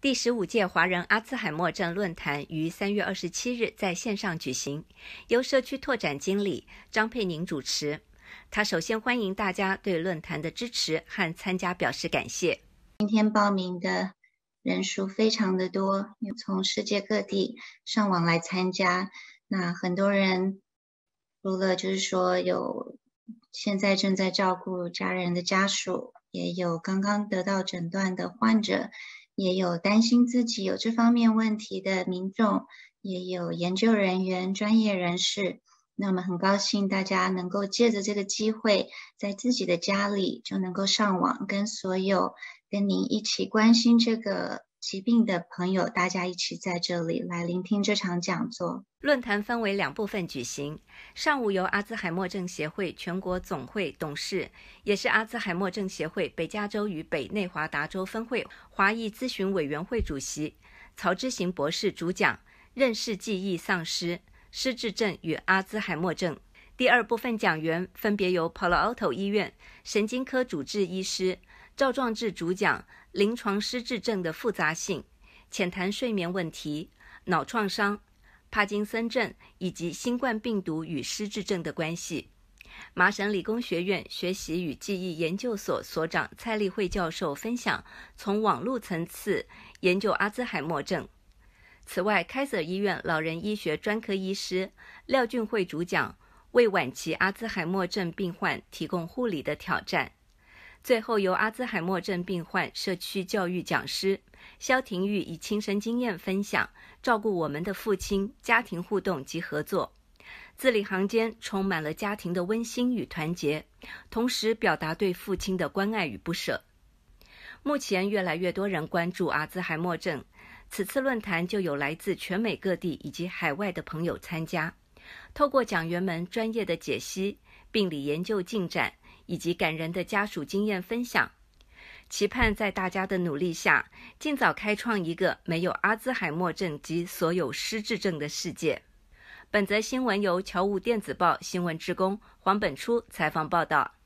第十五届华人阿兹海默症论坛于三月二十七日在线上举行，由社区拓展经理张佩宁主持。他首先欢迎大家对论坛的支持和参加表示感谢。今天报名的人数非常的多，从世界各地上网来参加。那很多人除了就是说有现在正在照顾家人的家属，也有刚刚得到诊断的患者。也有担心自己有这方面问题的民众，也有研究人员、专业人士。那么很高兴大家能够借着这个机会，在自己的家里就能够上网，跟所有跟您一起关心这个。疾病的朋友，大家一起在这里来聆听这场讲座。论坛分为两部分举行，上午由阿兹海默症协会全国总会董事，也是阿兹海默症协会北加州与北内华达州分会华裔咨询委员会主席曹之行博士主讲“认识记忆丧失、失智症与阿兹海默症”。第二部分讲员分别由 Palo Alto 医院神经科主治医师。赵壮志主讲临床失智症的复杂性，浅谈睡眠问题、脑创伤、帕金森症以及新冠病毒与失智症的关系。麻省理工学院学习与记忆研究所所长蔡立慧教授分享从网络层次研究阿兹海默症。此外，开瑟医院老人医学专科医师廖俊慧主讲为晚期阿兹海默症病患提供护理的挑战。最后，由阿兹海默症病患社区教育讲师肖廷玉以亲身经验分享照顾我们的父亲、家庭互动及合作，字里行间充满了家庭的温馨与团结，同时表达对父亲的关爱与不舍。目前，越来越多人关注阿兹海默症，此次论坛就有来自全美各地以及海外的朋友参加。透过讲员们专业的解析、病理研究进展。以及感人的家属经验分享，期盼在大家的努力下，尽早开创一个没有阿兹海默症及所有失智症的世界。本则新闻由侨务电子报新闻职工黄本初采访报道。